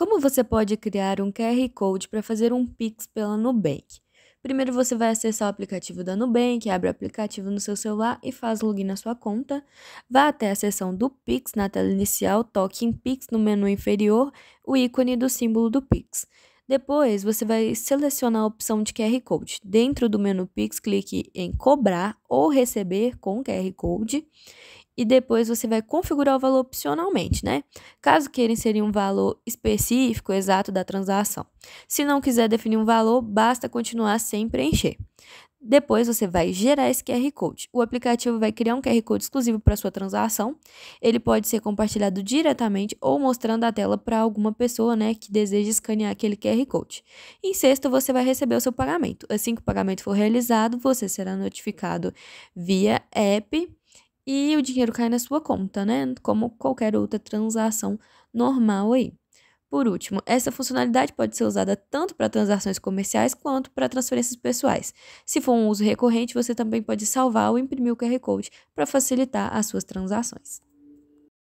Como você pode criar um QR Code para fazer um Pix pela Nubank? Primeiro você vai acessar o aplicativo da Nubank, abre o aplicativo no seu celular e faz login na sua conta. Vá até a seção do Pix na tela inicial, toque em Pix no menu inferior, o ícone do símbolo do Pix. Depois, você vai selecionar a opção de QR Code. Dentro do menu Pix, clique em Cobrar ou Receber com QR Code e depois você vai configurar o valor opcionalmente, né? Caso queira inserir um valor específico, exato da transação. Se não quiser definir um valor, basta continuar sem preencher. Depois você vai gerar esse QR Code. O aplicativo vai criar um QR Code exclusivo para sua transação. Ele pode ser compartilhado diretamente ou mostrando a tela para alguma pessoa né, que deseja escanear aquele QR Code. Em sexto, você vai receber o seu pagamento. Assim que o pagamento for realizado, você será notificado via app e o dinheiro cai na sua conta, né? Como qualquer outra transação normal aí. Por último, essa funcionalidade pode ser usada tanto para transações comerciais quanto para transferências pessoais. Se for um uso recorrente, você também pode salvar ou imprimir o QR Code para facilitar as suas transações.